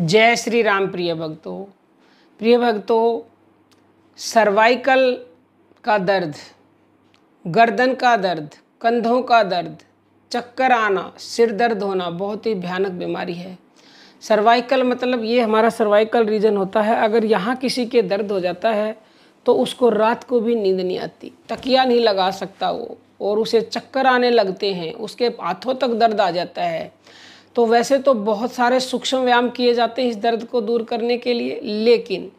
जय श्री राम प्रिय भक्तों प्रिय भक्तों सर्वाइकल का दर्द गर्दन का दर्द कंधों का दर्द चक्कर आना सिर दर्द होना बहुत ही भयानक बीमारी है सर्वाइकल मतलब ये हमारा सर्वाइकल रीजन होता है अगर यहाँ किसी के दर्द हो जाता है तो उसको रात को भी नींद नहीं आती तकिया नहीं लगा सकता वो और उसे चक्कर आने लगते हैं उसके हाथों तक दर्द आ जाता है तो वैसे तो बहुत सारे सूक्ष्म व्यायाम किए जाते हैं इस दर्द को दूर करने के लिए लेकिन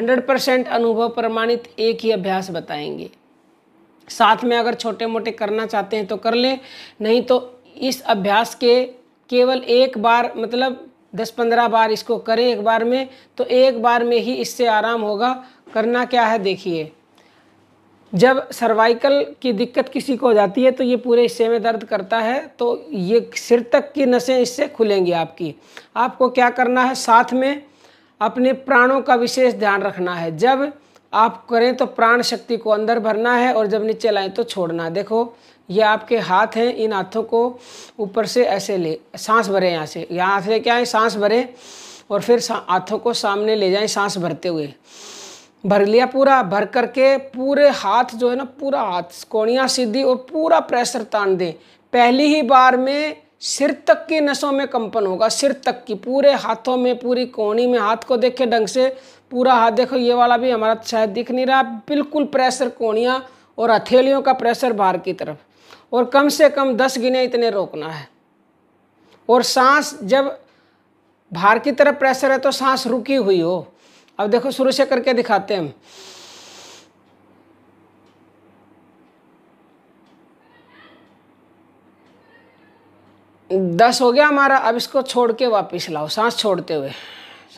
100 परसेंट अनुभव प्रमाणित एक ही अभ्यास बताएंगे साथ में अगर छोटे मोटे करना चाहते हैं तो कर लें नहीं तो इस अभ्यास के केवल एक बार मतलब दस पंद्रह बार इसको करें एक बार में तो एक बार में ही इससे आराम होगा करना क्या है देखिए जब सर्वाइकल की दिक्कत किसी को हो जाती है तो ये पूरे हिस्से में दर्द करता है तो ये सिर तक की नसें इससे खुलेंगी आपकी आपको क्या करना है साथ में अपने प्राणों का विशेष ध्यान रखना है जब आप करें तो प्राण शक्ति को अंदर भरना है और जब नीचे लाएं तो छोड़ना है देखो ये आपके हाथ हैं इन हाथों को ऊपर से ऐसे ले सांस भरें यहाँ से यहाँ से क्या है सांस भरें और फिर हाथों को सामने ले जाएं सांस भरते हुए भर लिया पूरा भर करके पूरे हाथ जो है ना पूरा हाथ कोणिया सीधी और पूरा प्रेशर तान दें पहली ही बार में सिर तक की नसों में कंपन होगा सिर तक की पूरे हाथों में पूरी कोणी में हाथ को देखे ढंग से पूरा हाथ देखो ये वाला भी हमारा शायद दिख नहीं रहा बिल्कुल प्रेशर कोणिया और हथेलियों का प्रेशर बाहर की तरफ और कम से कम दस गिने इतने रोकना है और सांस जब बाहर की तरफ प्रेशर है तो सांस रुकी हुई हो अब देखो शुरू से करके दिखाते हैं हम दस हो गया हमारा अब इसको छोड़ के वापिस लाओ सांस छोड़ते हुए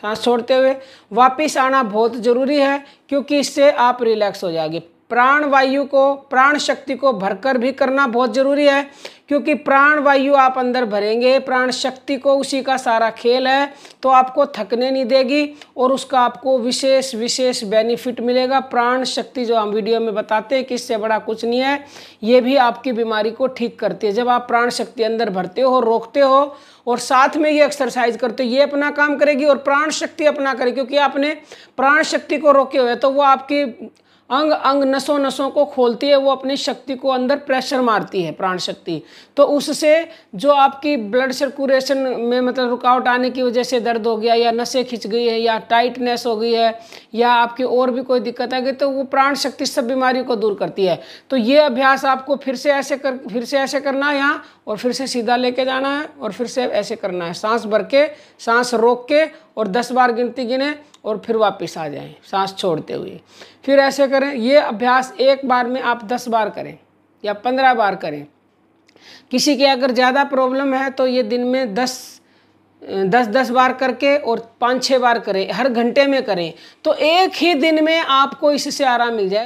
सांस छोड़ते हुए वापिस आना बहुत ज़रूरी है क्योंकि इससे आप रिलैक्स हो जाएगी प्राण वायु को प्राण शक्ति को भरकर भी करना बहुत ज़रूरी है क्योंकि प्राण वायु आप अंदर भरेंगे प्राण शक्ति को उसी का सारा खेल है तो आपको थकने नहीं देगी और उसका आपको विशेष विशेष बेनिफिट मिलेगा प्राण शक्ति जो हम वीडियो में बताते हैं कि इससे बड़ा कुछ नहीं है ये भी आपकी बीमारी को ठीक करती है जब आप प्राण शक्ति अंदर भरते हो रोकते हो और साथ में ये एक्सरसाइज करते हो ये अपना काम करेगी और प्राण शक्ति अपना करेगी क्योंकि आपने प्राण शक्ति को रोके हुए तो वो आपकी अंग अंग नसों नसों को खोलती है वो अपनी शक्ति को अंदर प्रेशर मारती है प्राण शक्ति तो उससे जो आपकी ब्लड सर्कुलेशन में मतलब रुकावट आने की वजह से दर्द हो गया या नसें खिंच गई है या टाइटनेस हो गई है या आपकी और भी कोई दिक्कत आ गई तो वो प्राण शक्ति सब बीमारी को दूर करती है तो ये अभ्यास आपको फिर से ऐसे कर फिर से ऐसे करना है यहाँ और फिर से सीधा लेके जाना है और फिर से ऐसे करना है सांस भर के सांस रोक के और दस बार गिनती गिने और फिर वापस आ जाएं सांस छोड़ते हुए फिर ऐसे करें ये अभ्यास एक बार में आप दस बार करें या पंद्रह बार करें किसी की अगर ज़्यादा प्रॉब्लम है तो ये दिन में दस दस दस बार करके और पाँच छः बार करें हर घंटे में करें तो एक ही दिन में आपको इससे आराम मिल जाए